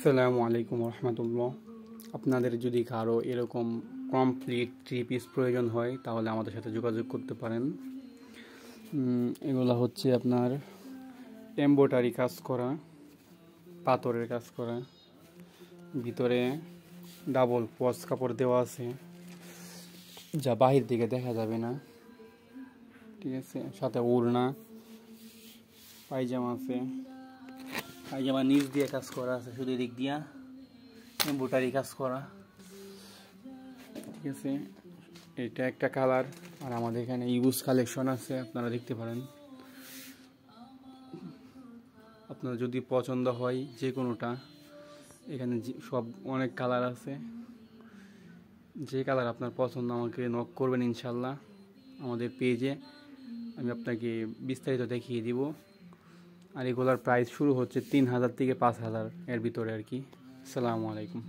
আসসালামু আলাইকুম রহমতুল্লাহ আপনাদের যদি কারো এরকম কমপ্লিট থ্রি পিস প্রয়োজন হয় তাহলে আমাদের সাথে যোগাযোগ করতে পারেন এগুলো হচ্ছে আপনার এম্ব্রয়ডারি কাজ করা পাথরের কাজ করা ভিতরে ডাবল পজ কাপড় দেওয়া আছে যা বাহির দিকে দেখা যাবে না ঠিক আছে সাথে ওড়না পায়জামা আছে এই যে আমার নিচ দিয়ে কাজ করা আছে শুধু দিক দিয়া এম্বুটারি কাজ করা ঠিক আছে এটা একটা কালার আর আমাদের এখানে ইউজ কালেকশন আছে আপনারা দেখতে পারেন আপনার যদি পছন্দ হয় যে কোনোটা এখানে সব অনেক কালার আছে যে কালার আপনার পছন্দ আমাকে নক করবেন ইনশাল্লাহ আমাদের পেজে আমি আপনাকে বিস্তারিত দেখিয়ে দিব আর এগুলোর প্রাইস শুরু হচ্ছে তিন হাজার থেকে পাঁচ হাজার এর ভিতরে আর কি সালামু আলাইকুম